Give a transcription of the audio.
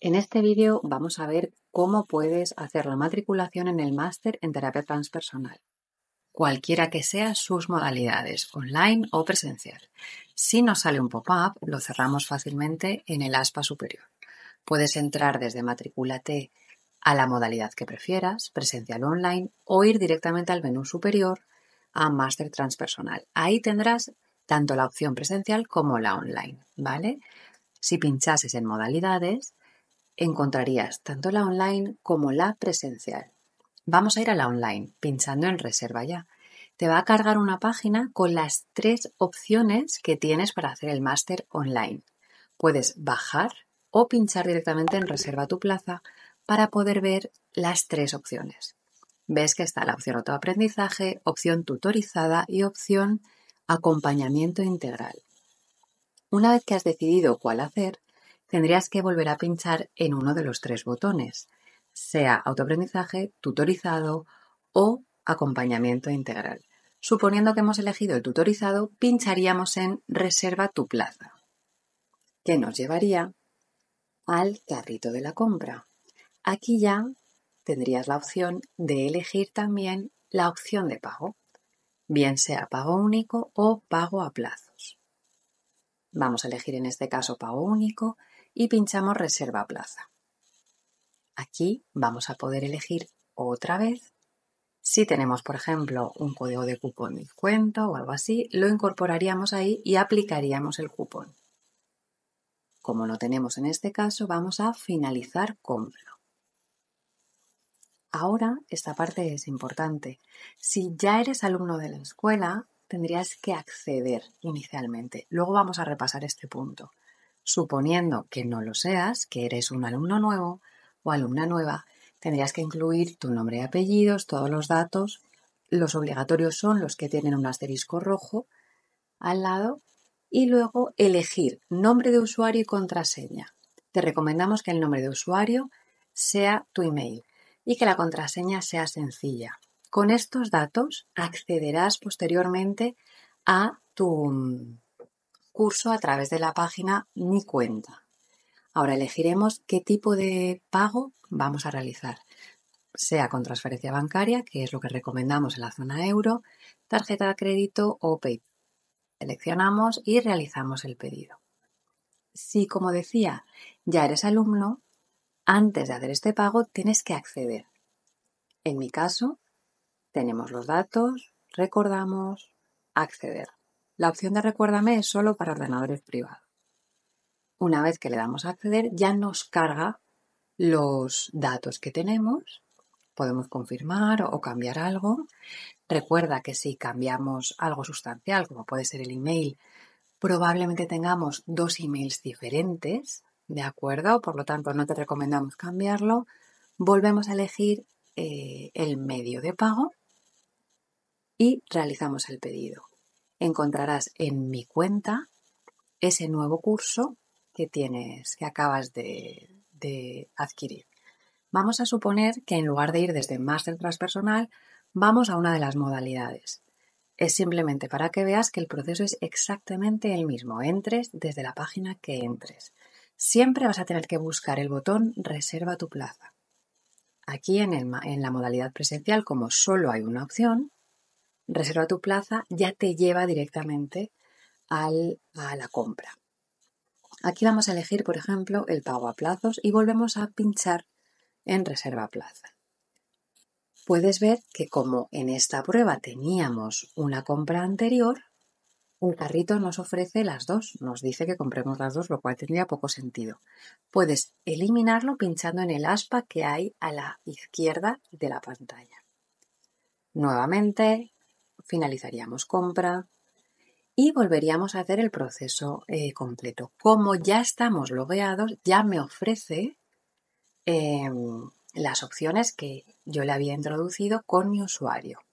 En este vídeo vamos a ver cómo puedes hacer la matriculación en el máster en terapia transpersonal, cualquiera que sea sus modalidades, online o presencial. Si nos sale un pop-up, lo cerramos fácilmente en el aspa superior. Puedes entrar desde Matrículate a la modalidad que prefieras, presencial o online, o ir directamente al menú superior a máster transpersonal. Ahí tendrás tanto la opción presencial como la online, ¿vale? Si pinchases en modalidades, encontrarías tanto la online como la presencial. Vamos a ir a la online, pinchando en reserva ya. Te va a cargar una página con las tres opciones que tienes para hacer el máster online. Puedes bajar o pinchar directamente en reserva tu plaza para poder ver las tres opciones. Ves que está la opción autoaprendizaje, opción tutorizada y opción acompañamiento integral. Una vez que has decidido cuál hacer, tendrías que volver a pinchar en uno de los tres botones, sea autoaprendizaje, tutorizado o acompañamiento integral. Suponiendo que hemos elegido el tutorizado, pincharíamos en Reserva tu plaza, que nos llevaría al carrito de la compra. Aquí ya tendrías la opción de elegir también la opción de pago, bien sea pago único o pago a plazo. Vamos a elegir en este caso pago único y pinchamos reserva plaza. Aquí vamos a poder elegir otra vez si tenemos, por ejemplo, un código de cupón de descuento o algo así, lo incorporaríamos ahí y aplicaríamos el cupón. Como no tenemos en este caso, vamos a finalizar compra. Ahora, esta parte es importante. Si ya eres alumno de la escuela, tendrías que acceder inicialmente. Luego vamos a repasar este punto. Suponiendo que no lo seas, que eres un alumno nuevo o alumna nueva, tendrías que incluir tu nombre y apellidos, todos los datos. Los obligatorios son los que tienen un asterisco rojo al lado y luego elegir nombre de usuario y contraseña. Te recomendamos que el nombre de usuario sea tu email y que la contraseña sea sencilla. Con estos datos accederás posteriormente a tu mm, curso a través de la página Mi cuenta. Ahora elegiremos qué tipo de pago vamos a realizar, sea con transferencia bancaria, que es lo que recomendamos en la zona euro, tarjeta de crédito o PayPal. Seleccionamos y realizamos el pedido. Si, como decía, ya eres alumno, antes de hacer este pago tienes que acceder. En mi caso, tenemos los datos, recordamos, acceder. La opción de recuérdame es solo para ordenadores privados. Una vez que le damos a acceder, ya nos carga los datos que tenemos. Podemos confirmar o cambiar algo. Recuerda que si cambiamos algo sustancial, como puede ser el email, probablemente tengamos dos emails diferentes, ¿de acuerdo? Por lo tanto, no te recomendamos cambiarlo. Volvemos a elegir eh, el medio de pago y realizamos el pedido. Encontrarás en mi cuenta ese nuevo curso que tienes, que acabas de, adquirir. Vamos a suponer que en lugar de ir desde máster transpersonal, vamos a una de las modalidades. Es simplemente para que veas que el proceso es exactamente el mismo. Entres desde la página que entres. Siempre vas a tener que buscar el botón Reserva tu plaza. Aquí en, la modalidad presencial, como solo hay una opción, reserva tu plaza ya te lleva directamente a la compra. Aquí vamos a elegir, por ejemplo, el pago a plazos y volvemos a pinchar en reserva plaza. Puedes ver que como en esta prueba teníamos una compra anterior, un carrito nos ofrece las dos, nos dice que compremos las dos, lo cual tendría poco sentido. Puedes eliminarlo pinchando en el aspa que hay a la izquierda de la pantalla. Nuevamente, finalizaríamos compra y volveríamos a hacer el proceso eh, completo. Como ya estamos logueados, ya me ofrece em, las opciones que yo le había introducido con mi usuario.